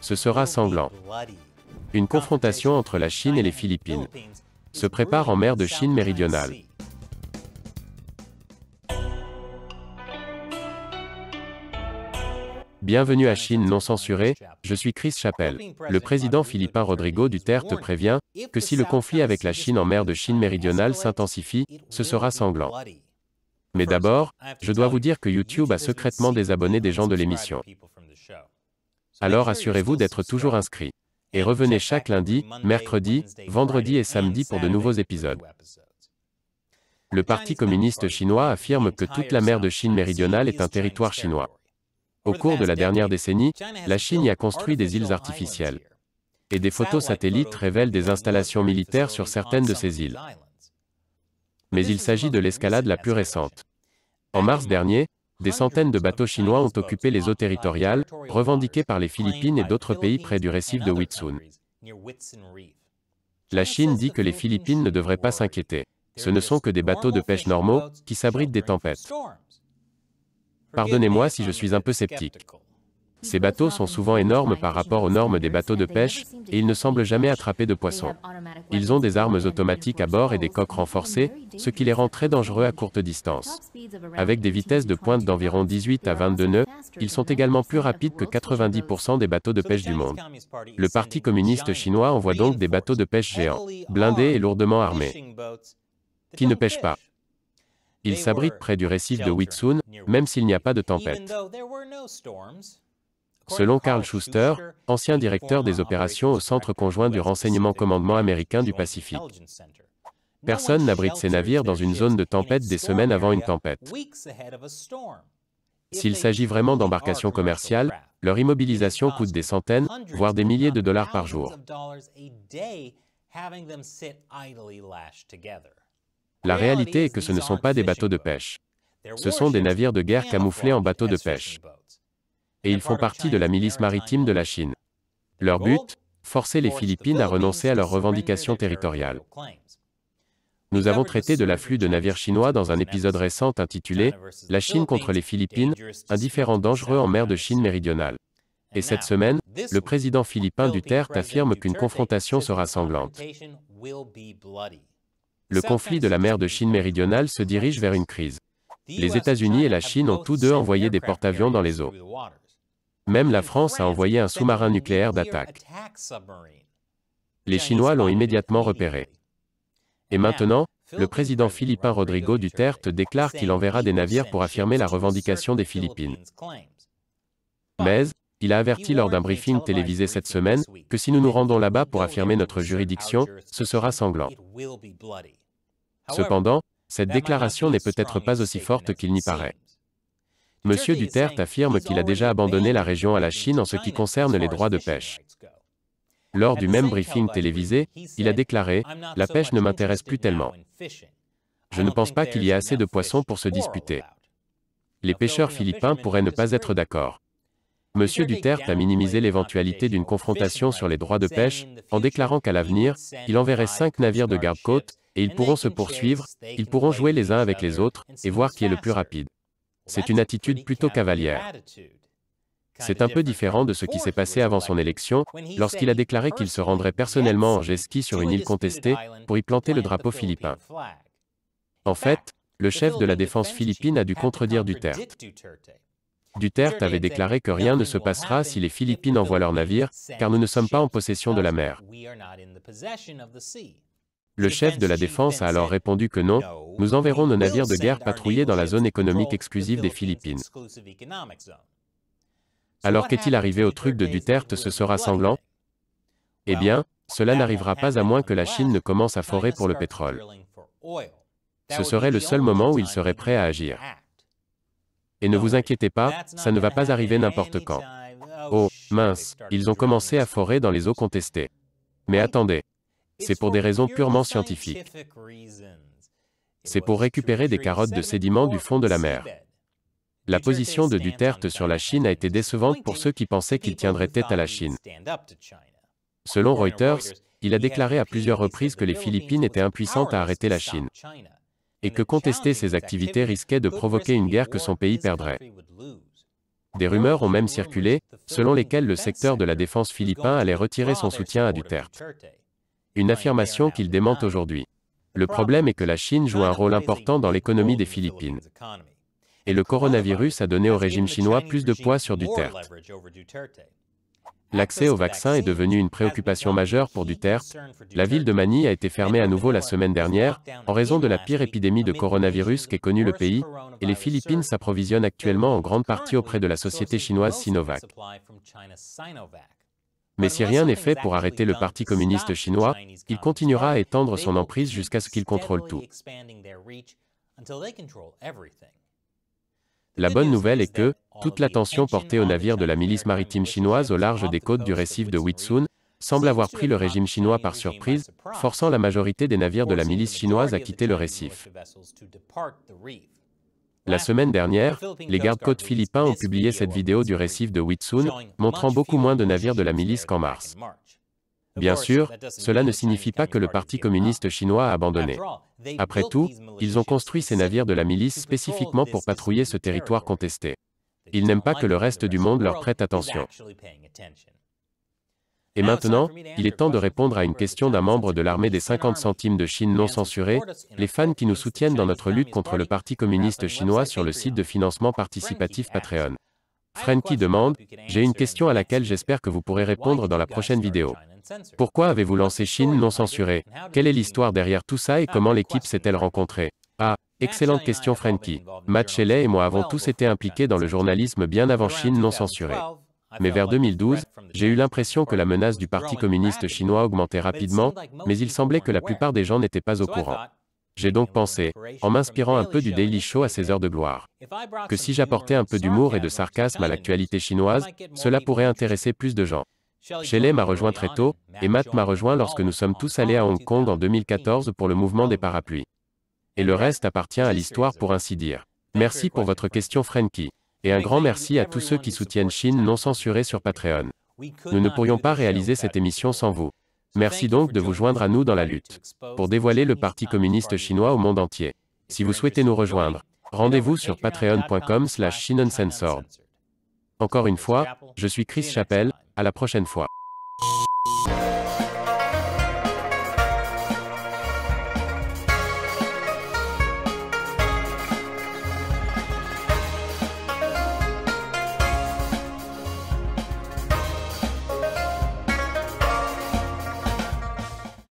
Ce sera sanglant. Une confrontation entre la Chine et les Philippines se prépare en mer de Chine méridionale. Bienvenue à Chine non censurée, je suis Chris Chappelle. Le président philippin Rodrigo Duterte prévient que si le conflit avec la Chine en mer de Chine méridionale s'intensifie, ce sera sanglant. Mais d'abord, je dois vous dire que YouTube a secrètement désabonné des gens de l'émission. Alors assurez-vous d'être toujours inscrit. Et revenez chaque lundi, mercredi, vendredi et samedi pour de nouveaux épisodes. Le Parti communiste chinois affirme que toute la mer de Chine méridionale est un territoire chinois. Au cours de la dernière décennie, la Chine y a construit des îles artificielles. Et des photos satellites révèlent des installations militaires sur certaines de ces îles. Mais il s'agit de l'escalade la plus récente. En mars dernier, des centaines de bateaux chinois ont occupé les hein, eaux territoriales, revendiquées par les Philippines et d'autres pays près du récif de Whitsun. La Chine dit que les Philippines ne devraient pas s'inquiéter. Ce ne sont que des bateaux de pêche normaux, qui s'abritent des tempêtes. Pardonnez-moi si je suis un peu sceptique. Ces bateaux sont souvent énormes par rapport aux normes des bateaux de pêche, et ils ne semblent jamais attraper de poissons. Ils ont des armes automatiques à bord et des coques renforcées, ce qui les rend très dangereux à courte distance. Avec des vitesses de pointe d'environ 18 à 22 nœuds, ils sont également plus rapides que 90% des bateaux de pêche du monde. Le Parti communiste chinois envoie donc des bateaux de pêche géants, blindés et lourdement armés, qui ne pêchent pas. Ils s'abritent près du récif de Witsun, même s'il n'y a pas de tempête. Selon Carl Schuster, ancien directeur des opérations au Centre conjoint du renseignement commandement américain du Pacifique. Personne n'abrite ces navires dans une zone de tempête des semaines avant une tempête. S'il s'agit vraiment d'embarcations commerciales, leur immobilisation coûte des centaines, voire des milliers de dollars par jour. La réalité est que ce ne sont pas des bateaux de pêche. Ce sont des navires de guerre camouflés en bateaux de pêche et ils font partie de la milice maritime de la Chine. Leur but Forcer les Philippines à renoncer à leurs revendications territoriales. Nous avons traité de l'afflux de navires chinois dans un épisode récent intitulé La Chine contre les Philippines, un différent dangereux en mer de Chine méridionale. Et cette semaine, le président philippin Duterte affirme qu'une confrontation sera sanglante. Le conflit de la mer de Chine méridionale se dirige vers une crise. Les États-Unis et la Chine ont tous deux envoyé des porte-avions dans les eaux. Même la France a envoyé un sous-marin nucléaire d'attaque. Les Chinois l'ont immédiatement repéré. Et maintenant, le président philippin Rodrigo Duterte déclare qu'il enverra des navires pour affirmer la revendication des Philippines. Mais, il a averti lors d'un briefing télévisé cette semaine que si nous nous rendons là-bas pour affirmer notre juridiction, ce sera sanglant. Cependant, cette déclaration n'est peut-être pas aussi forte qu'il n'y paraît. M. Duterte affirme qu'il a déjà abandonné la région à la Chine en ce qui concerne les droits de pêche. Lors du même briefing télévisé, il a déclaré ⁇ La pêche ne m'intéresse plus tellement. Je ne pense pas qu'il y ait assez de poissons pour se disputer. Les pêcheurs philippins pourraient ne pas être d'accord. M. Duterte a minimisé l'éventualité d'une confrontation sur les droits de pêche, en déclarant qu'à l'avenir, il enverrait cinq navires de garde-côte, et ils pourront se poursuivre, ils pourront jouer les uns avec les autres, et voir qui est le plus rapide. C'est une attitude plutôt cavalière. C'est un peu différent de ce qui s'est passé avant son élection, lorsqu'il a déclaré qu'il se rendrait personnellement en jet sur une île contestée pour y planter le drapeau philippin. En fait, le chef de la défense philippine a dû contredire Duterte. Duterte avait déclaré que rien ne se passera si les Philippines envoient leurs navires, car nous ne sommes pas en possession de la mer. Le chef de la défense a alors répondu que non, nous enverrons nos navires de guerre patrouiller dans la zone économique exclusive des Philippines. Alors qu'est-il arrivé au truc de Duterte ce sera sanglant Eh bien, cela n'arrivera pas à moins que la Chine ne commence à forer pour le pétrole. Ce serait le seul moment où il serait prêt à agir. Et ne vous inquiétez pas, ça ne va pas arriver n'importe quand. Oh, mince, ils ont commencé à forer dans les eaux contestées. Mais attendez, c'est pour des raisons purement scientifiques. C'est pour récupérer des carottes de sédiments du fond de la mer. La position de Duterte sur la Chine a été décevante pour ceux qui pensaient qu'il tiendrait tête à la Chine. Selon Reuters, il a déclaré à plusieurs reprises que les Philippines étaient impuissantes à arrêter la Chine et que contester ses activités risquait de provoquer une guerre que son pays perdrait. Des rumeurs ont même circulé, selon lesquelles le secteur de la défense philippin allait retirer son soutien à Duterte. Une affirmation qu'il démente aujourd'hui. Le problème est que la Chine joue un rôle important dans l'économie des Philippines. Et le coronavirus a donné au régime chinois plus de poids sur Duterte. L'accès au vaccin est devenu une préoccupation majeure pour Duterte. La ville de Mani a été fermée à nouveau la semaine dernière, en raison de la pire épidémie de coronavirus qu'ait connue le pays, et les Philippines s'approvisionnent actuellement en grande partie auprès de la société chinoise Sinovac. Mais si rien n'est fait pour arrêter le Parti communiste chinois, il continuera à étendre son emprise jusqu'à ce qu'il contrôle tout. La bonne nouvelle est que, toute l'attention portée aux navires de la milice maritime chinoise au large des côtes du récif de Whitsun, semble avoir pris le régime chinois par surprise, forçant la majorité des navires de la milice chinoise à quitter le récif. La semaine dernière, les gardes-côtes philippins ont publié cette vidéo du récif de Whitsun, montrant beaucoup moins de navires de la milice qu'en mars. Bien sûr, cela ne signifie pas que le Parti communiste chinois a abandonné. Après tout, ils ont construit ces navires de la milice spécifiquement pour patrouiller ce territoire contesté. Ils n'aiment pas que le reste du monde leur prête attention. Et maintenant, il est temps de répondre à une question d'un membre de l'armée des 50 centimes de Chine non censurée, les fans qui nous soutiennent dans notre lutte contre le Parti communiste chinois sur le site de financement participatif Patreon. Frankie demande, j'ai une question à laquelle j'espère que vous pourrez répondre dans la prochaine vidéo. Pourquoi avez-vous lancé Chine non censurée Quelle est l'histoire derrière tout ça et comment l'équipe s'est-elle rencontrée Ah, excellente question Frankie. Matt Shelley et moi avons tous été impliqués dans le journalisme bien avant Chine non censurée mais vers 2012, j'ai eu l'impression que la menace du Parti communiste chinois augmentait rapidement, mais il semblait que la plupart des gens n'étaient pas au courant. J'ai donc pensé, en m'inspirant un peu du Daily Show à ses heures de gloire, que si j'apportais un peu d'humour et de sarcasme à l'actualité chinoise, cela pourrait intéresser plus de gens. Shelley m'a rejoint très tôt, et Matt m'a rejoint lorsque nous sommes tous allés à Hong Kong en 2014 pour le mouvement oh. des parapluies. Et le reste appartient à l'histoire pour ainsi dire. Merci pour votre question Frankie. Et un grand merci à tous ceux qui soutiennent Chine non censurée sur Patreon. Nous ne pourrions pas réaliser cette émission sans vous. Merci donc de vous joindre à nous dans la lutte pour dévoiler le Parti communiste chinois au monde entier. Si vous souhaitez nous rejoindre, rendez-vous sur patreon.com slash Encore une fois, je suis Chris Chappelle, à la prochaine fois.